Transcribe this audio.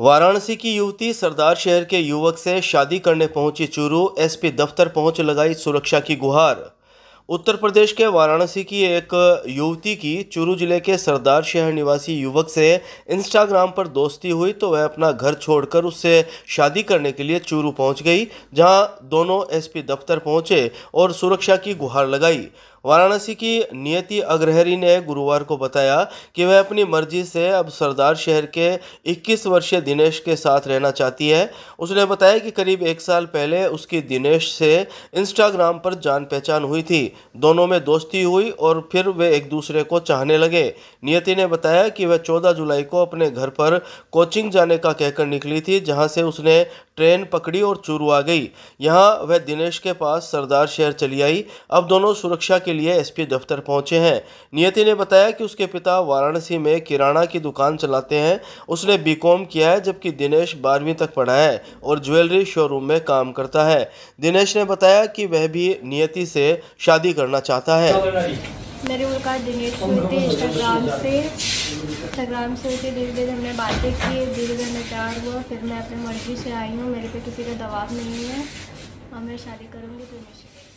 वाराणसी की युवती सरदार शहर के युवक से शादी करने पहुंची चूरू एसपी दफ्तर पहुंच लगाई सुरक्षा की गुहार उत्तर प्रदेश के वाराणसी की एक युवती की चूरू जिले के सरदार शहर निवासी युवक से इंस्टाग्राम पर दोस्ती हुई तो वह अपना घर छोड़कर उससे शादी करने के लिए चूरू पहुंच गई जहां दोनों एसपी दफ्तर पहुंचे और सुरक्षा की गुहार लगाई वाराणसी की नियति अग्रहरी ने गुरुवार को बताया कि वह अपनी मर्जी से अब सरदार शहर के 21 वर्षीय दिनेश के साथ रहना चाहती है उसने बताया कि करीब एक साल पहले उसकी दिनेश से इंस्टाग्राम पर जान पहचान हुई थी दोनों में दोस्ती हुई और फिर वे एक दूसरे को चाहने लगे नियति ने बताया कि वह चौदह जुलाई को अपने घर पर कोचिंग जाने का कहकर निकली थी जहाँ से उसने ट्रेन पकड़ी और चूरू आ गई यहाँ वह दिनेश के पास सरदार शहर चली आई अब दोनों सुरक्षा के लिए एसपी दफ्तर पहुंचे हैं नियति ने बताया कि उसके पिता वाराणसी में किराना की दुकान चलाते हैं उसने बीकॉम किया है जबकि दिनेश बारहवीं तक पढ़ा है और ज्वेलरी शोरूम में काम करता है दिनेश ने बताया कि वह भी नियति से शादी करना चाहता है मेरी मुलाकात दिनेश हुई थी इंस्टाग्राम से इंस्टाग्राम से उसे धीरे धीरे हमने बातें की धीरे धीरे मैं प्यार हुआ फिर मैं अपने मर्जी से आई हूँ मेरे पे किसी का दबाव नहीं है और मैं शादी करूँगी तो दिनेश